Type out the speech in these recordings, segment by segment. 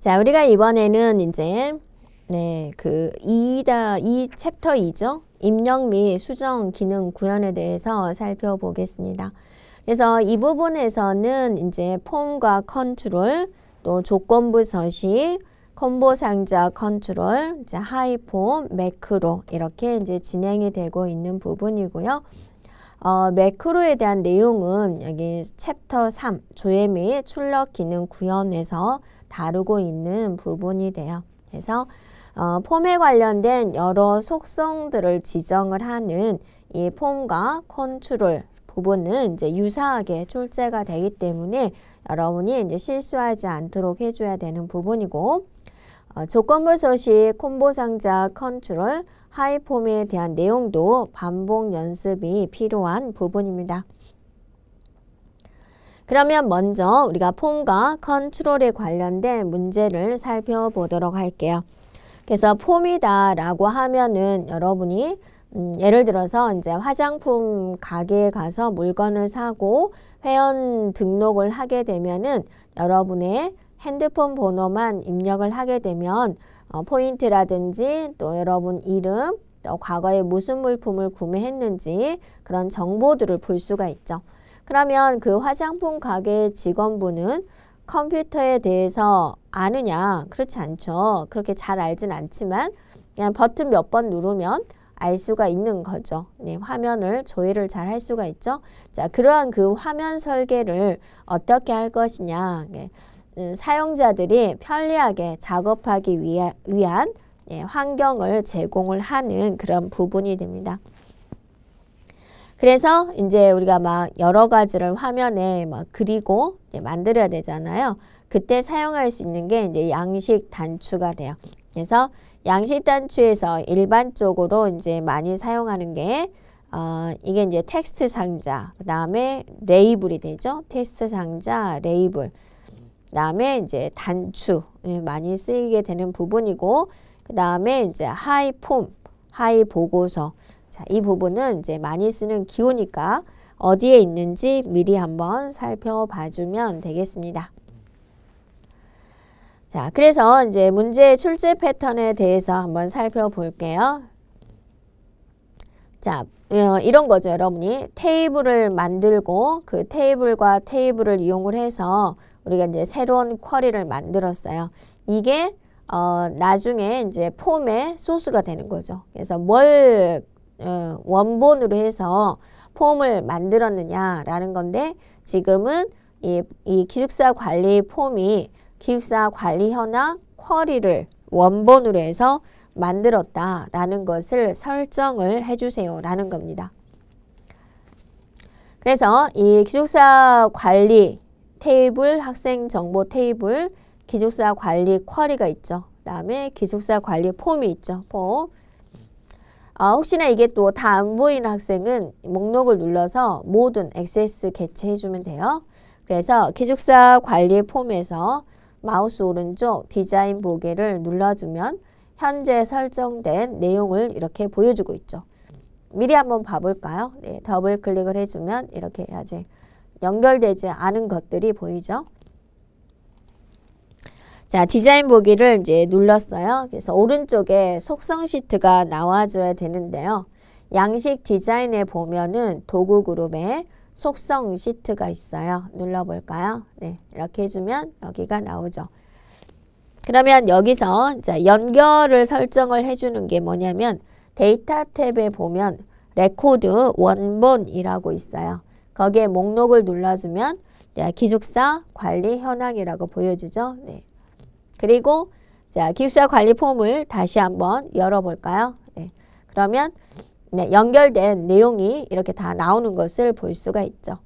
자, 우리가 이번에는 이제 네, 그 2다 2 챕터 2죠. 입력 및 수정 기능 구현에 대해서 살펴보겠습니다. 그래서 이 부분에서는 이제 폼과 컨트롤, 또 조건부 서식, 콤보 상자 컨트롤, 이제 하이폼, 매크로 이렇게 이제 진행이 되고 있는 부분이고요. 어, 매크로에 대한 내용은 여기 챕터 3 조예미의 출력 기능 구현에서 다루고 있는 부분이 돼요. 그래서 어, 폼에 관련된 여러 속성들을 지정을 하는 이 폼과 컨트롤 부분은 이제 유사하게 출제가 되기 때문에 여러분이 이제 실수하지 않도록 해줘야 되는 부분이고 어, 조건부 소식, 콤보 상자, 컨트롤, 하이 폼에 대한 내용도 반복 연습이 필요한 부분입니다. 그러면 먼저 우리가 폼과 컨트롤에 관련된 문제를 살펴보도록 할게요. 그래서 폼이다 라고 하면은 여러분이 음, 예를 들어서 이제 화장품 가게에 가서 물건을 사고 회원 등록을 하게 되면은 여러분의 핸드폰 번호만 입력을 하게 되면 어, 포인트라든지 또 여러분 이름 또 과거에 무슨 물품을 구매했는지 그런 정보들을 볼 수가 있죠. 그러면 그 화장품 가게 직원분은 컴퓨터에 대해서 아느냐? 그렇지 않죠. 그렇게 잘 알진 않지만 그냥 버튼 몇 번 누르면 알 수가 있는 거죠. 네, 화면을 조회를 잘 할 수가 있죠. 자, 그러한 그 화면 설계를 어떻게 할 것이냐. 네, 그 사용자들이 편리하게 작업하기 위하, 위한 예, 환경을 제공을 하는 그런 부분이 됩니다. 그래서 이제 우리가 막 여러 가지를 화면에 막 그리고 예, 만들어야 되잖아요. 그때 사용할 수 있는 게 이제 양식 단추가 돼요. 그래서 양식 단추에서 일반적으로 이제 많이 사용하는 게 어, 이게 이제 텍스트 상자, 그 다음에 레이블이 되죠. 텍스트 상자, 레이블. 그다음에 이제 단추 예, 많이 쓰이게 되는 부분이고 그다음에 이제 하이 폼, 하이 보고서. 자, 이 부분은 이제 많이 쓰는 기호니까 어디에 있는지 미리 한번 살펴봐 주면 되겠습니다. 자, 그래서 이제 문제 출제 패턴에 대해서 한번 살펴볼게요. 자, 어, 이런 거죠. 여러분이 테이블을 만들고 그 테이블과 테이블을 이용을 해서 우리가 이제 새로운 쿼리를 만들었어요. 이게 어, 나중에 이제 폼의 소스가 되는 거죠. 그래서 뭘 어, 원본으로 해서 폼을 만들었느냐라는 건데 지금은 이, 이 기숙사 관리 폼이 기숙사 관리 현황 쿼리를 원본으로 해서 만들었다라는 것을 설정을 해주세요라는 겁니다. 그래서 이 기숙사 관리 테이블, 학생 정보 테이블, 기숙사 관리 쿼리가 있죠. 그다음에 기숙사 관리 폼이 있죠. 폼. 아, 혹시나 이게 또 다 안 보이는 학생은 목록을 눌러서 모든 액세스 개체해주면 돼요. 그래서 기숙사 관리 폼에서 마우스 오른쪽 디자인 보기를 눌러주면 현재 설정된 내용을 이렇게 보여주고 있죠. 미리 한번 봐볼까요? 네, 더블 클릭을 해주면 이렇게 해야지. 연결되지 않은 것들이 보이죠. 자, 디자인 보기를 이제 눌렀어요. 그래서 오른쪽에 속성 시트가 나와줘야 되는데요. 양식 디자인에 보면은 도구 그룹에 속성 시트가 있어요. 눌러볼까요? 네, 이렇게 해주면 여기가 나오죠. 그러면 여기서 자, 연결을 설정을 해주는 게 뭐냐면 데이터 탭에 보면 레코드 원본이라고 있어요. 거기에 목록을 눌러주면 자, 네, 기숙사 관리 현황이라고 보여주죠. 네. 그리고 자, 기숙사 관리 폼을 다시 한번 열어볼까요? 네. 그러면 네, 연결된 내용이 이렇게 다 나오는 것을 볼 수가 있죠.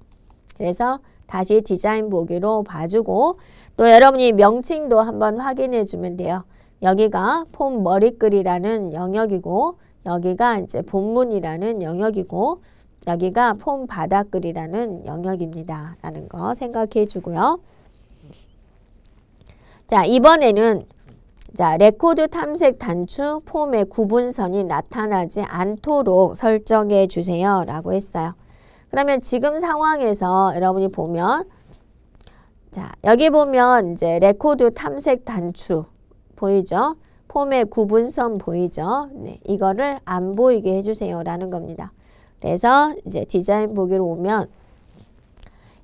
그래서 다시 디자인 보기로 봐주고 또 여러분이 명칭도 한번 확인해 주면 돼요. 여기가 폼 머리글이라는 영역이고 여기가 이제 본문이라는 영역이고 여기가 폼 바닥글이라는 영역입니다. 라는 거 생각해 주고요. 자, 이번에는 자, 레코드 탐색 단추 폼의 구분선이 나타나지 않도록 설정해 주세요. 라고 했어요. 그러면 지금 상황에서 여러분이 보면 자, 여기 보면 이제 레코드 탐색 단추 보이죠? 폼의 구분선 보이죠? 네, 이거를 안 보이게 해주세요. 라는 겁니다. 그래서 이제 디자인 보기로 오면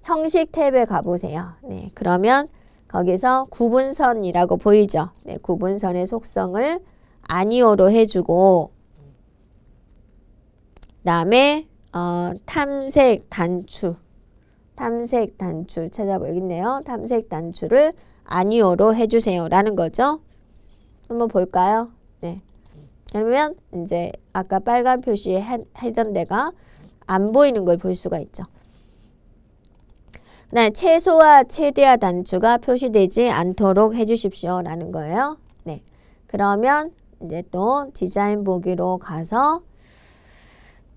형식 탭에 가보세요. 네, 그러면 거기서 구분선이라고 보이죠. 네, 구분선의 속성을 아니오로 해주고 다음에 어, 탐색 단추 탐색 단추 찾아보겠네요. 탐색 단추를 아니오로 해주세요. 라는 거죠. 한번 볼까요? 네. 그러면 이제 아까 빨간 표시에 했던 데가 안 보이는 걸 볼 수가 있죠. 그 최소와 최대와 단추가 표시되지 않도록 해주십시오. 라는 거예요. 네. 그러면 이제 또 디자인 보기로 가서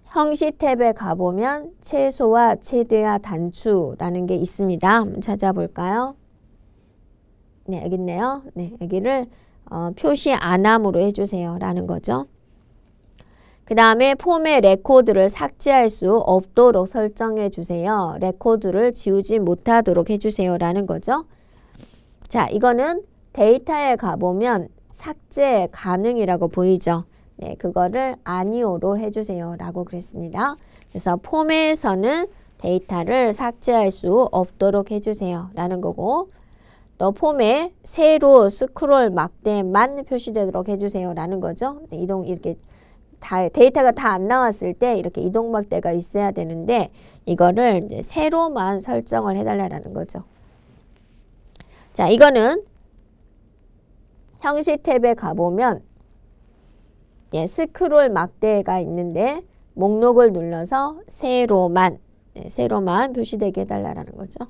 형식 탭에 가보면 최소와 최대와 단추라는 게 있습니다. 찾아볼까요? 네, 여기 있네요. 네, 여기를 어, 표시 안 함으로 해주세요. 라는 거죠. 그 다음에 폼의 레코드를 삭제할 수 없도록 설정해 주세요. 레코드를 지우지 못하도록 해주세요. 라는 거죠. 자, 이거는 데이터에 가보면 삭제 가능이라고 보이죠. 네, 그거를 아니오로 해주세요. 라고 그랬습니다. 그래서 폼에서는 데이터를 삭제할 수 없도록 해주세요. 라는 거고 또 폼에 세로 스크롤 막대만 표시되도록 해주세요. 라는 거죠. 네, 이동 이렇게 다 데이터가 다 안 나왔을 때 이렇게 이동 막대가 있어야 되는데 이거를 이제 세로만 설정을 해달라는 거죠. 자, 이거는 형식 탭에 가보면 예, 스크롤 막대가 있는데 목록을 눌러서 세로만 네, 세로만 표시되게 해달라는 거죠.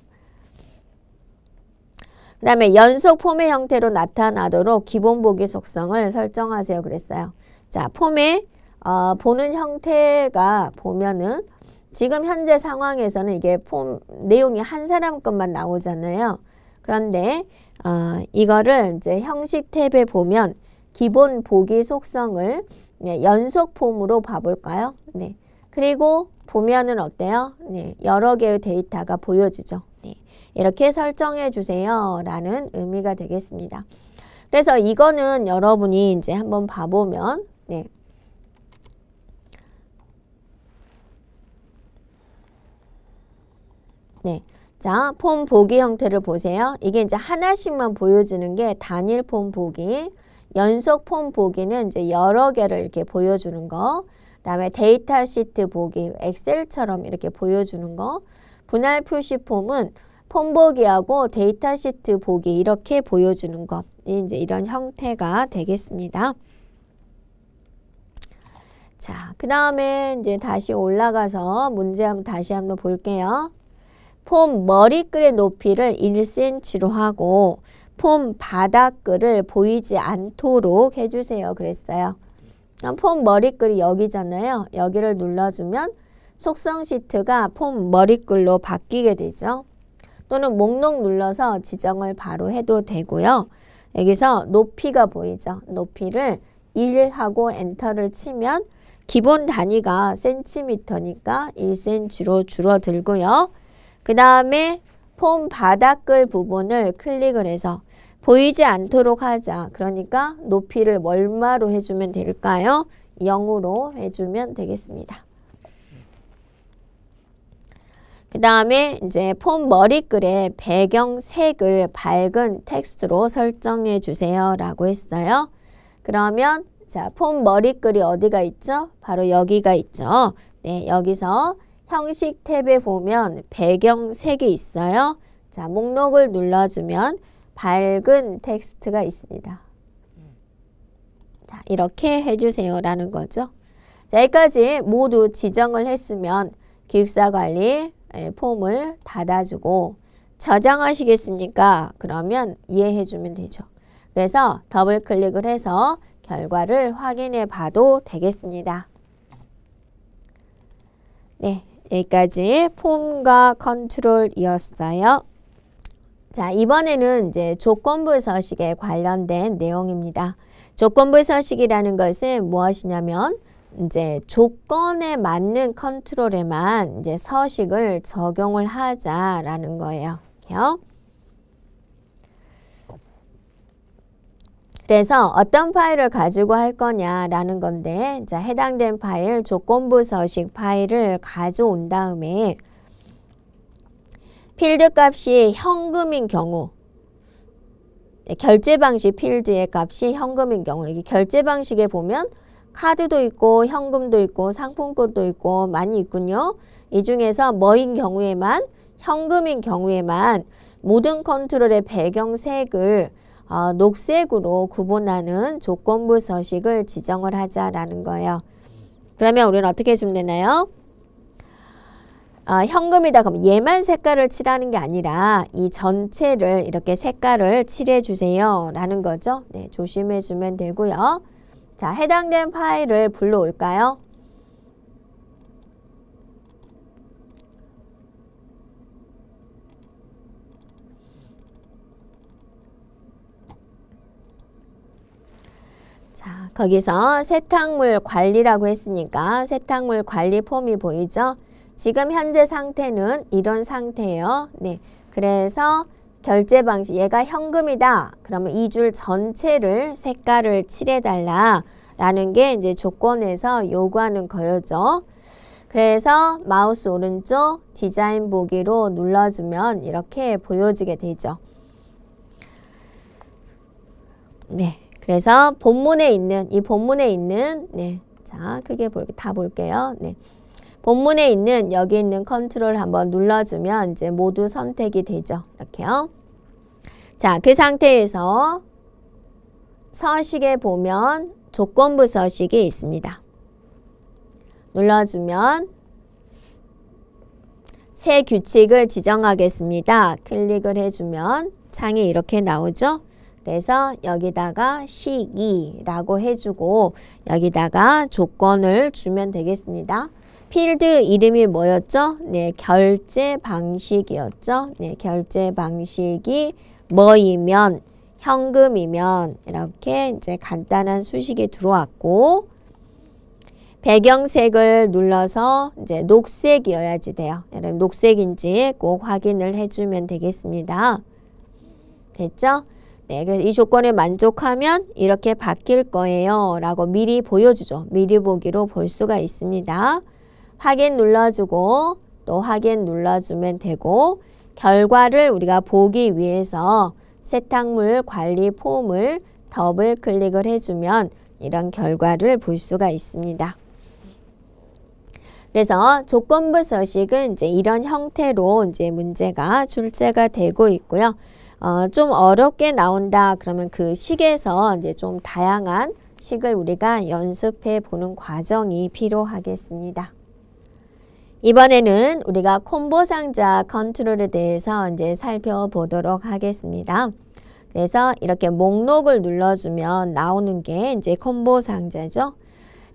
그 다음에 연속 폼의 형태로 나타나도록 기본 보기 속성을 설정하세요 그랬어요. 자, 폼의 어, 보는 형태가 보면은 지금 현재 상황에서는 이게 폼 내용이 한 사람 것만 나오잖아요. 그런데 어, 이거를 이제 형식 탭에 보면 기본 보기 속성을 네, 연속 폼으로 봐볼까요? 네. 그리고 보면은 어때요? 네, 여러 개의 데이터가 보여지죠. 네. 이렇게 설정해 주세요. 라는 의미가 되겠습니다. 그래서 이거는 여러분이 이제 한번 봐보면 네. 네. 자, 폼 보기 형태를 보세요. 이게 이제 하나씩만 보여주는 게 단일 폼 보기, 연속 폼 보기는 이제 여러 개를 이렇게 보여주는 거, 그다음에 데이터 시트 보기, 엑셀처럼 이렇게 보여주는 거, 분할 표시 폼은 폼 보기하고 데이터 시트 보기 이렇게 보여주는 것. 이제 이런 형태가 되겠습니다. 자, 그 다음에 이제 다시 올라가서 문제 한번 다시 한번 볼게요. 폼 머리글의 높이를 1cm로 하고 폼 바닥글을 보이지 않도록 해주세요. 그랬어요. 폼 머리글이 여기잖아요. 여기를 눌러주면 속성 시트가 폼 머리글로 바뀌게 되죠. 또는 목록 눌러서 지정을 바로 해도 되고요. 여기서 높이가 보이죠. 높이를 1하고 엔터를 치면 기본 단위가 센티미터니까 1cm로 줄어들고요. 그 다음에 폼 바닥글 부분을 클릭을 해서 보이지 않도록 하자. 그러니까 높이를 얼마로 해주면 될까요? 0으로 해주면 되겠습니다. 그 다음에 이제 폰머리글에 배경색을 밝은 텍스트로 설정해 주세요 라고 했어요. 그러면 자, 폰 머리글이 어디가 있죠? 바로 여기가 있죠. 네, 여기서 형식 탭에 보면 배경색이 있어요. 자, 목록을 눌러주면 밝은 텍스트가 있습니다. 자, 이렇게 해주세요 라는 거죠. 자, 여기까지 모두 지정을 했으면 기숙사 관리, 예, 폼을 닫아주고 저장하시겠습니까? 그러면 이해해주면 되죠. 그래서 더블 클릭을 해서 결과를 확인해 봐도 되겠습니다. 네, 여기까지 폼과 컨트롤이었어요. 자, 이번에는 이제 조건부 서식에 관련된 내용입니다. 조건부 서식이라는 것은 무엇이냐면 이제 조건에 맞는 컨트롤에만 이제 서식을 적용을 하자라는 거예요. 그래서 어떤 파일을 가지고 할 거냐라는 건데 자, 해당된 파일 조건부 서식 파일을 가져온 다음에 필드 값이 현금인 경우 결제 방식 필드의 값이 현금인 경우 이게 결제 방식에 보면 카드도 있고 현금도 있고 상품권도 있고 많이 있군요. 이 중에서 뭐인 경우에만 현금인 경우에만 모든 컨트롤의 배경색을 어, 녹색으로 구분하는 조건부 서식을 지정을 하자라는 거예요. 그러면 우리는 어떻게 해주면 되나요? 아, 현금이다 그럼 얘만 색깔을 칠하는 게 아니라 이 전체를 이렇게 색깔을 칠해주세요 라는 거죠. 네, 조심해주면 되고요. 자, 해당된 파일을 불러올까요? 자, 거기서 세탁물 관리라고 했으니까 세탁물 관리 폼이 보이죠? 지금 현재 상태는 이런 상태예요. 네, 그래서 결제 방식 얘가 현금이다. 그러면 이 줄 전체를 색깔을 칠해달라. 라는 게 이제 조건에서 요구하는 거였죠. 그래서 마우스 오른쪽 디자인 보기로 눌러주면 이렇게 보여지게 되죠. 네. 그래서 본문에 있는 이 본문에 있는 네. 자, 크게 볼게 다 볼게요. 네. 본문에 있는 여기 있는 컨트롤 한번 눌러주면 이제 모두 선택이 되죠. 이렇게요. 자, 그 상태에서 서식에 보면 조건부 서식이 있습니다. 눌러주면 새 규칙을 지정하겠습니다. 클릭을 해주면 창이 이렇게 나오죠. 그래서 여기다가 시기라고 해주고 여기다가 조건을 주면 되겠습니다. 필드 이름이 뭐였죠? 네, 결제 방식이었죠. 네, 결제 방식이 뭐이면 현금이면 이렇게 이제 간단한 수식이 들어왔고 배경색을 눌러서 이제 녹색이어야지 돼요. 여러분 녹색인지 꼭 확인을 해주면 되겠습니다. 됐죠? 네, 그래서 이 조건에 만족하면 이렇게 바뀔 거예요. 라고 미리 보여주죠. 미리 보기로 볼 수가 있습니다. 확인 눌러주고 또 확인 눌러주면 되고 결과를 우리가 보기 위해서 세탁물 관리 폼을 더블 클릭을 해주면 이런 결과를 볼 수가 있습니다. 그래서 조건부 서식은 이제 이런 형태로 이제 문제가 출제가 되고 있고요. 어, 좀 어렵게 나온다 그러면 그 식에서 이제 좀 다양한 식을 우리가 연습해 보는 과정이 필요하겠습니다. 이번에는 우리가 콤보 상자 컨트롤에 대해서 이제 살펴보도록 하겠습니다. 그래서 이렇게 목록을 눌러주면 나오는 게 이제 콤보 상자죠.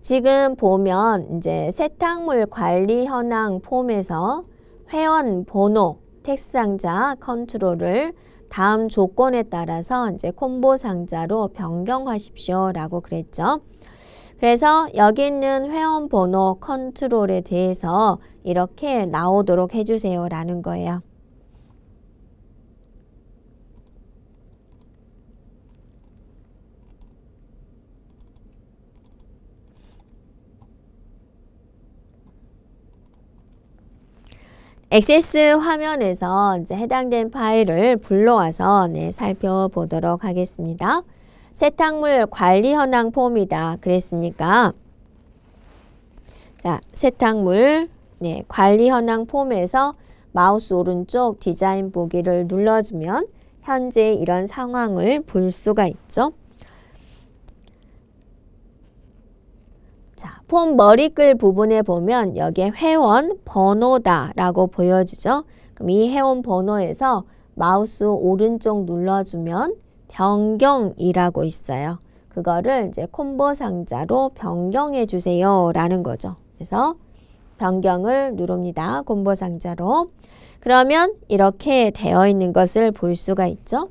지금 보면 이제 세탁물 관리 현황 폼에서 회원 번호, 텍스 상자 컨트롤을 다음 조건에 따라서 이제 콤보 상자로 변경하십시오 라고 그랬죠. 그래서 여기 있는 회원 번호 컨트롤에 대해서 이렇게 나오도록 해주세요 라는 거예요. 액세스 화면에서 이제 해당된 파일을 불러와서 네, 살펴보도록 하겠습니다. 세탁물 관리 현황 폼이다 그랬으니까 자 세탁물 네, 관리 현황 폼에서 마우스 오른쪽 디자인 보기를 눌러주면 현재 이런 상황을 볼 수가 있죠. 자, 폼 머리글 부분에 보면 여기에 회원 번호다라고 보여지죠. 그럼 이 회원 번호에서 마우스 오른쪽 눌러주면 변경이라고 있어요. 그거를 이제 콤보 상자로 변경해 주세요. 라는 거죠. 그래서 변경을 누릅니다. 콤보 상자로. 그러면 이렇게 되어 있는 것을 볼 수가 있죠.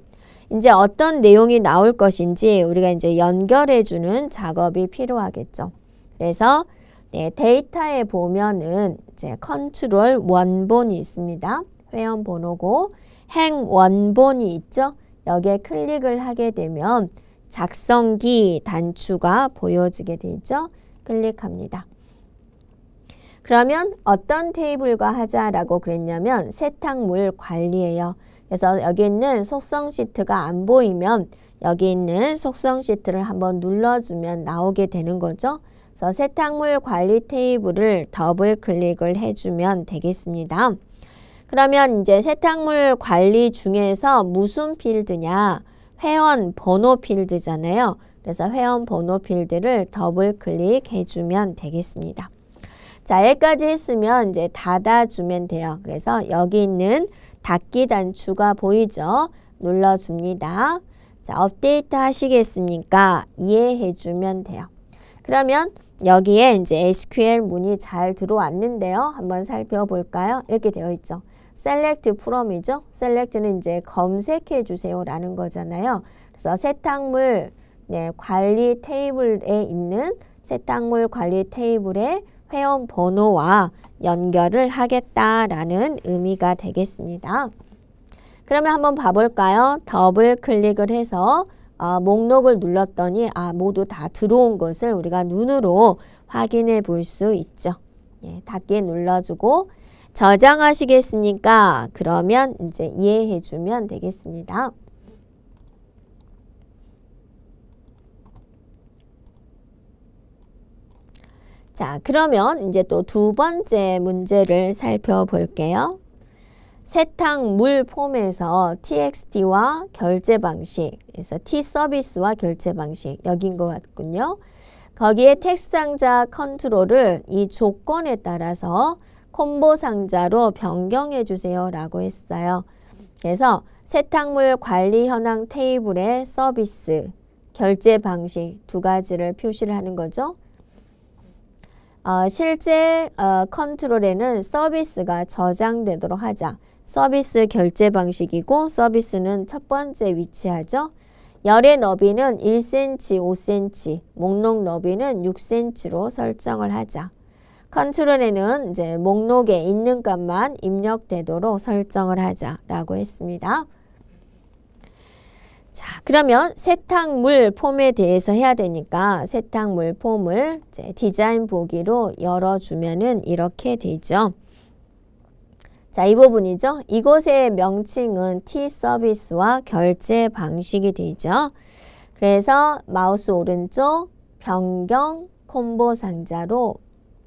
이제 어떤 내용이 나올 것인지 우리가 이제 연결해 주는 작업이 필요하겠죠. 그래서 네, 데이터에 보면은 이제 컨트롤 원본이 있습니다. 회원 번호고 행 원본이 있죠. 여기에 클릭을 하게 되면 작성기 단추가 보여지게 되죠. 클릭합니다. 그러면 어떤 테이블과 하자라고 그랬냐면 세탁물 관리예요. 그래서 여기 있는 속성 시트가 안 보이면 여기 있는 속성 시트를 한번 눌러주면 나오게 되는 거죠. 그래서 세탁물 관리 테이블을 더블 클릭을 해주면 되겠습니다. 그러면 이제 세탁물 관리 중에서 무슨 필드냐? 회원 번호 필드잖아요. 그래서 회원 번호 필드를 더블 클릭해주면 되겠습니다. 자, 여기까지 했으면 이제 닫아주면 돼요. 그래서 여기 있는 닫기 단추가 보이죠? 눌러줍니다. 자, 업데이트 하시겠습니까? 이해해주면 돼요. 그러면 여기에 이제 SQL 문이 잘 들어왔는데요. 한번 살펴볼까요? 이렇게 되어 있죠. select from이죠. select는 이제 검색해 주세요라는 거잖아요. 그래서 세탁물 네, 관리 테이블에 있는 세탁물 관리 테이블의 회원 번호와 연결을 하겠다라는 의미가 되겠습니다. 그러면 한번 봐볼까요? 더블 클릭을 해서 어, 목록을 눌렀더니 아 모두 다 들어온 것을 우리가 눈으로 확인해 볼 수 있죠. 예, 닫기 눌러주고 저장하시겠습니까? 그러면 이제 이해해 주면 되겠습니다. 자, 그러면 이제 또 두 번째 문제를 살펴볼게요. 세탁 물 폼에서 TXT와 결제 방식, 그래서 T 서비스와 결제 방식, 여긴 것 같군요. 거기에 텍스 상자 컨트롤을 이 조건에 따라서 콤보 상자로 변경해 주세요 라고 했어요. 그래서 세탁물 관리 현황 테이블에 서비스, 결제 방식 두 가지를 표시를 하는 거죠. 어, 실제 어, 컨트롤에는 서비스가 저장되도록 하자. 서비스 결제 방식이고 서비스는 첫 번째 위치하죠. 열의 너비는 1cm, 5cm, 목록 너비는 6cm로 설정을 하자. 컨트롤에는 이제 목록에 있는 값만 입력되도록 설정을 하자라고 했습니다. 자, 그러면 세탁물 폼에 대해서 해야 되니까 세탁물 폼을 디자인 보기로 열어주면은 이렇게 되죠. 자, 이 부분이죠. 이곳의 명칭은 T 서비스와 결제 방식이 되죠. 그래서 마우스 오른쪽 변경 콤보 상자로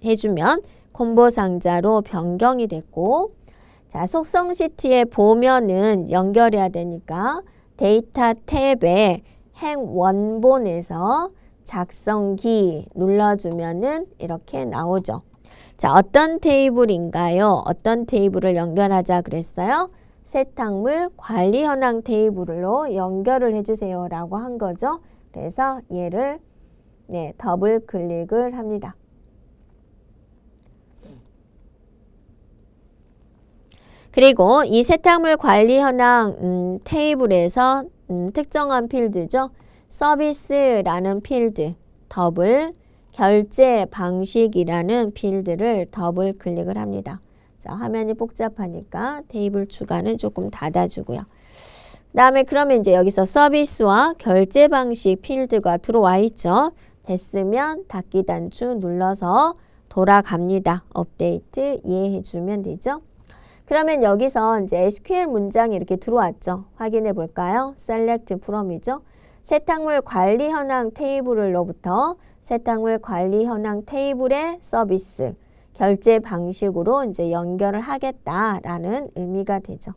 해주면 콤보 상자로 변경이 됐고 자 속성 시트에 보면은 연결해야 되니까 데이터 탭에 행 원본에서 작성기 눌러주면은 이렇게 나오죠. 자 어떤 테이블인가요? 어떤 테이블을 연결하자 그랬어요? 세탁물 관리 현황 테이블로 연결을 해주세요 라고 한 거죠. 그래서 얘를 네, 더블 클릭을 합니다. 그리고 이 세탁물 관리 현황 음, 테이블에서 음, 특정한 필드죠. 서비스라는 필드, 더블, 결제 방식이라는 필드를 더블 클릭을 합니다. 자, 화면이 복잡하니까 테이블 추가는 조금 닫아주고요. 그 다음에 그러면 이제 여기서 서비스와 결제 방식 필드가 들어와 있죠. 됐으면 닫기 단추 눌러서 돌아갑니다. 업데이트 이해해주면 되죠. 그러면 여기서 이제 SQL 문장이 이렇게 들어왔죠. 확인해 볼까요? select from이죠. 세탁물 관리 현황 테이블로부터 세탁물 관리 현황 테이블의 서비스, 결제 방식으로 이제 연결을 하겠다라는 의미가 되죠.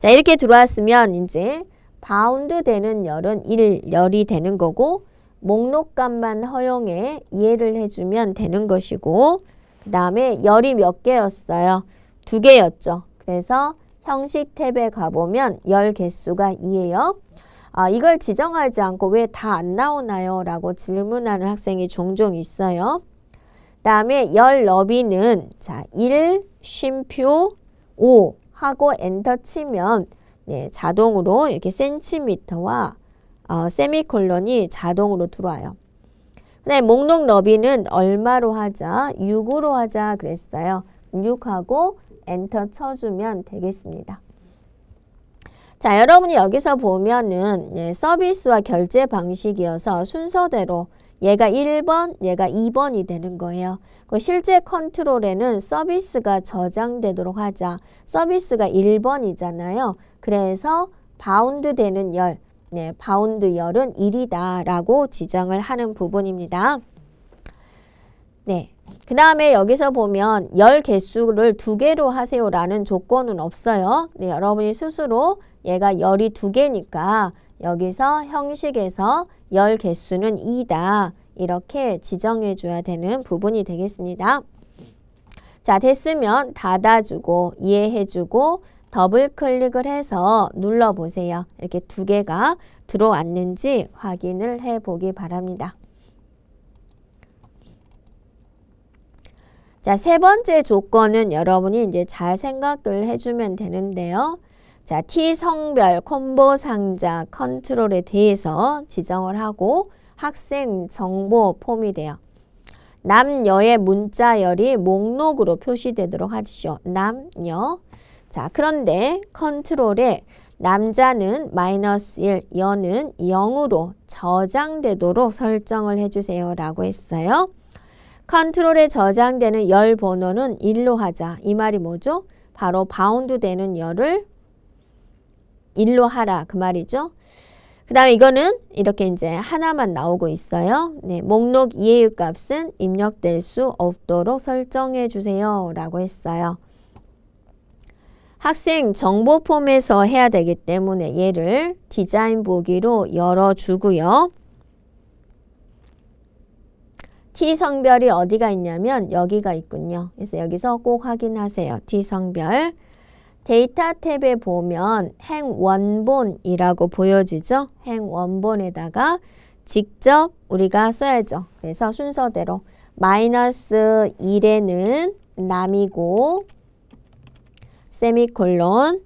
자, 이렇게 들어왔으면 이제 바운드 되는 열은 1열이 되는 거고 목록값만 허용해 이해를 해주면 되는 것이고 그 다음에 열이 몇 개였어요? 두 개였죠. 그래서 형식 탭에 가보면 열 개수가 2예요. 아, 이걸 지정하지 않고 왜 다 안 나오나요? 라고 질문하는 학생이 종종 있어요. 다음에 열 너비는 자, 1, 쉼표, 5 하고 엔터 치면 네, 자동으로 이렇게 센티미터와 어, 세미콜론이 자동으로 들어와요. 근 목록 너비는 얼마로 하자? 6으로 하자 그랬어요. 6하고 엔터 쳐주면 되겠습니다. 자, 여러분이 여기서 보면은 예, 서비스와 결제 방식이어서 순서대로 얘가 1번, 얘가 2번이 되는 거예요. 그 실제 컨트롤에는 서비스가 저장되도록 하자. 서비스가 1번이잖아요. 그래서 바운드 되는 열, 네, 바운드 열은 1이다라고 지정을 하는 부분입니다. 네, 그 다음에 여기서 보면 열 개수를 두 개로 하세요라는 조건은 없어요. 네, 여러분이 스스로 얘가 열이 두 개니까 여기서 형식에서 열 개수는 2다. 이렇게 지정해 줘야 되는 부분이 되겠습니다. 자, 됐으면 닫아주고 이해해주고 더블 클릭을 해서 눌러보세요. 이렇게 두 개가 들어왔는지 확인을 해보기 바랍니다. 자, 세 번째 조건은 여러분이 이제 잘 생각을 해주면 되는데요. 자, T 성별 콤보 상자 컨트롤에 대해서 지정을 하고 학생 정보 폼이 돼요. 남녀의 문자열이 목록으로 표시되도록 하시오. 남녀. 자, 그런데 컨트롤에 남자는 마이너스 1, 여는 0으로 저장되도록 설정을 해주세요 라고 했어요. 컨트롤에 저장되는 열 번호는 1로 하자. 이 말이 뭐죠? 바로 바운드 되는 열을 1로 하라. 그 말이죠. 그 다음에 이거는 이렇게 이제 하나만 나오고 있어요. 네, 목록 이해율 값은 입력될 수 없도록 설정해 주세요. 라고 했어요. 학생 정보 폼에서 해야 되기 때문에 얘를 디자인 보기로 열어주고요. T 성별이 어디가 있냐면 여기가 있군요. 그래서 여기서 꼭 확인하세요. T 성별. 데이터 탭에 보면 행원본이라고 보여지죠. 행원본에다가 직접 우리가 써야죠. 그래서 순서대로 마이너스 1에는 남이고 세미콜론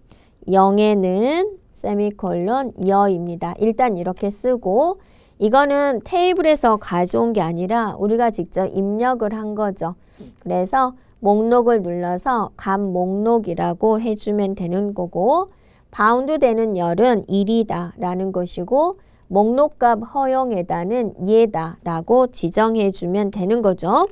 0에는 세미콜론 여입니다. 일단 이렇게 쓰고 이거는 테이블에서 가져온 게 아니라 우리가 직접 입력을 한 거죠. 그래서 목록을 눌러서 감 목록이라고 해주면 되는 거고 바운드 되는 열은 1이다 라는 것이고 목록값 허용에다는 예다 라고 지정해 주면 되는 거죠.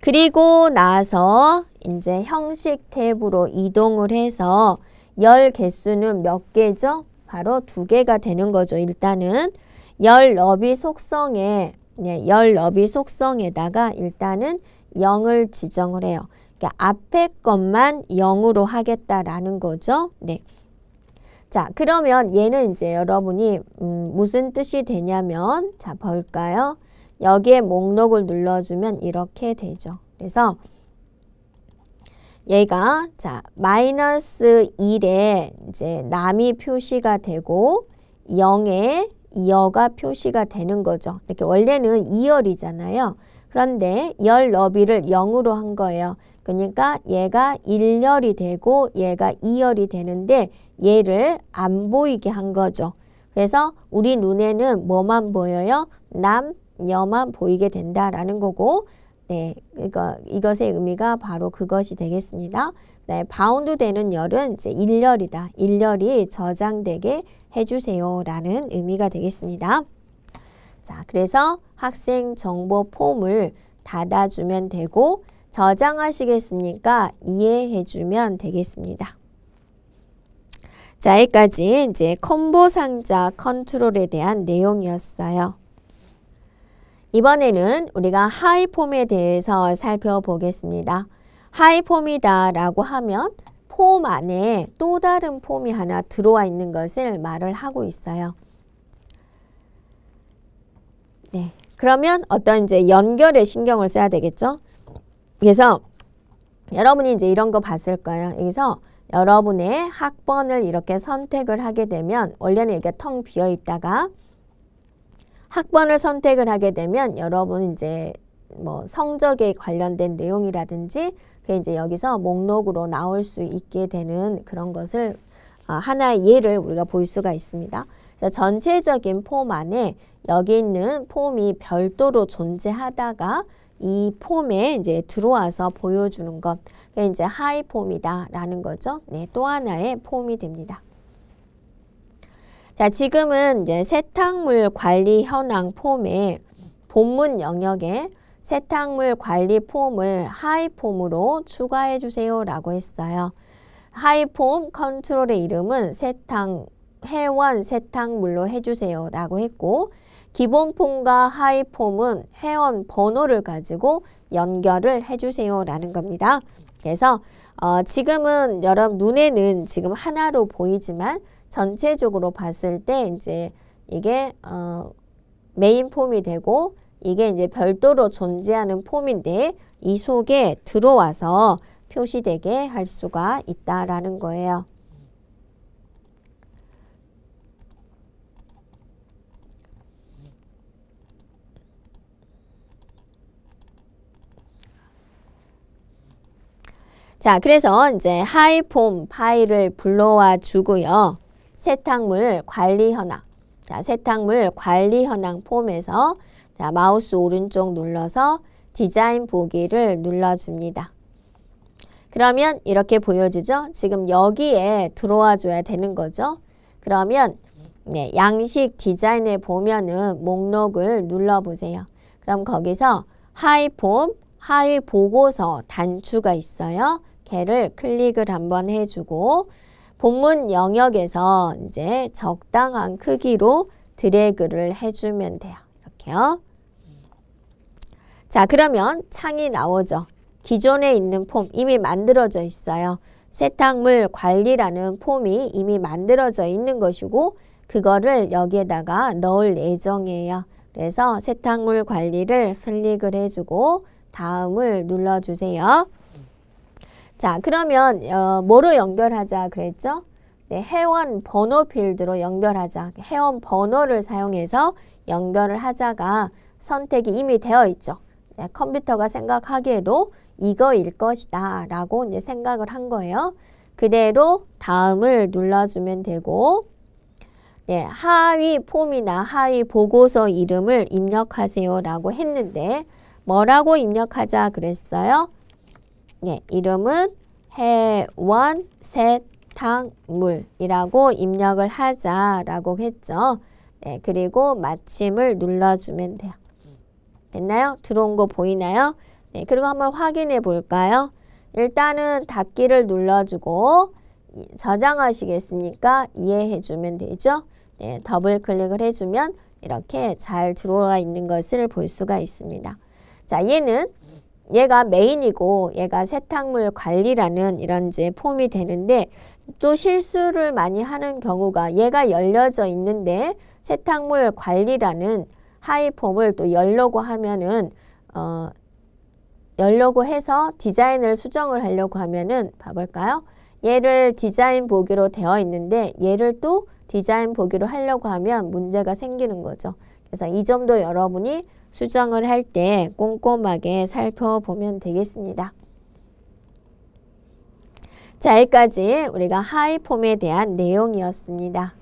그리고 나서 이제 형식 탭으로 이동을 해서 열 개수는 몇 개죠? 바로 두 개가 되는 거죠. 일단은 열 너비 속성에 네, 열 너비 속성에다가 일단은 0을 지정을 해요. 그러니까 앞에 것만 0으로 하겠다라는 거죠. 네. 자, 그러면 얘는 이제 여러분이 음, 무슨 뜻이 되냐면 자, 볼까요? 여기에 목록을 눌러주면 이렇게 되죠. 그래서 얘가 자 마이너스 1에 이제 남이 표시가 되고 0에 이어가 표시가 되는 거죠. 이렇게 원래는 2열이잖아요. 그런데 열 너비를 0으로 한 거예요. 그러니까 얘가 1열이 되고 얘가 2열이 되는데 얘를 안 보이게 한 거죠. 그래서 우리 눈에는 뭐만 보여요? 남, 여만 보이게 된다라는 거고 네, 이거, 이것의 의미가 바로 그것이 되겠습니다. 네, 바운드 되는 열은 이제 일렬이다일렬이 저장되게 해주세요. 라는 의미가 되겠습니다. 자, 그래서 학생 정보 폼을 닫아주면 되고 저장하시겠습니까? 이해해주면 되겠습니다. 자, 여기까지 이제 콤보 상자 컨트롤에 대한 내용이었어요. 이번에는 우리가 하이폼에 대해서 살펴보겠습니다. 하이 폼이다 라고 하면 폼 안에 또 다른 폼이 하나 들어와 있는 것을 말을 하고 있어요. 네. 그러면 어떤 이제 연결에 신경을 써야 되겠죠? 그래서 여러분이 이제 이런 거 봤을 거예요. 여기서 여러분의 학번을 이렇게 선택을 하게 되면 원래는 여기가 텅 비어 있다가 학번을 선택을 하게 되면 여러분 이제 뭐 성적에 관련된 내용이라든지 그 이제 여기서 목록으로 나올 수 있게 되는 그런 것을 어, 하나의 예를 우리가 볼 수가 있습니다. 전체적인 폼 안에 여기 있는 폼이 별도로 존재하다가 이 폼에 이제 들어와서 보여주는 것, 그 이제 하이 폼이다라는 거죠. 네, 또 하나의 폼이 됩니다. 자, 지금은 이제 세탁물 관리 현황 폼의 본문 영역에 세탁물 관리 폼을 하이 폼으로 추가해 주세요 라고 했어요. 하이 폼 컨트롤의 이름은 세탁 회원 세탁물로 해주세요 라고 했고 기본 폼과 하이 폼은 회원 번호를 가지고 연결을 해주세요 라는 겁니다. 그래서 어, 지금은 여러분 눈에는 지금 하나로 보이지만 전체적으로 봤을 때 이제 이게 어, 메인 폼이 되고 이게 이제 별도로 존재하는 폼인데 이 속에 들어와서 표시되게 할 수가 있다라는 거예요. 자, 그래서 이제 하이폼 파일을 불러와 주고요. 세탁물 관리 현황. 자, 세탁물 관리 현황 폼에서 자, 마우스 오른쪽 눌러서 디자인 보기를 눌러줍니다. 그러면 이렇게 보여주죠. 지금 여기에 들어와 줘야 되는 거죠. 그러면 네, 양식 디자인에 보면은 목록을 눌러보세요. 그럼 거기서 하위 폼, 하위 보고서 단추가 있어요. 걔를 클릭을 한번 해주고 본문 영역에서 이제 적당한 크기로 드래그를 해주면 돼요. 이렇게요. 자 그러면 창이 나오죠. 기존에 있는 폼 이미 만들어져 있어요. 세탁물 관리라는 폼이 이미 만들어져 있는 것이고 그거를 여기에다가 넣을 예정이에요. 그래서 세탁물 관리를 슬릭을 해주고 다음을 눌러주세요. 자 그러면 어, 뭐로 연결하자 그랬죠? 네, 회원 번호 필드로 연결하자. 회원 번호를 사용해서 연결을 하자가 선택이 이미 되어 있죠. 네, 컴퓨터가 생각하기에도 이거일 것이다 라고 이제 생각을 한 거예요. 그대로 다음을 눌러주면 되고 네, 하위 폼이나 하위 보고서 이름을 입력하세요 라고 했는데 뭐라고 입력하자 그랬어요? 네, 이름은 해원 세탁물이라고 입력을 하자라고 했죠. 네, 그리고 마침을 눌러주면 돼요. 됐나요? 들어온 거 보이나요? 네, 그리고 한번 확인해 볼까요? 일단은 닫기를 눌러주고 저장하시겠습니까? 이해해 주면 되죠? 네, 더블 클릭을 해주면 이렇게 잘 들어와 있는 것을 볼 수가 있습니다. 자, 얘는 얘가 메인이고 얘가 세탁물 관리라는 이런 이제 폼이 되는데 또 실수를 많이 하는 경우가 얘가 열려져 있는데 세탁물 관리라는 하이폼을 또 열려고 하면은 어, 열려고 해서 디자인을 수정을 하려고 하면은 봐볼까요? 얘를 디자인 보기로 되어 있는데 얘를 또 디자인 보기로 하려고 하면 문제가 생기는 거죠. 그래서 이 점도 여러분이 수정을 할 때 꼼꼼하게 살펴보면 되겠습니다. 자, 여기까지 우리가 하이폼에 대한 내용이었습니다.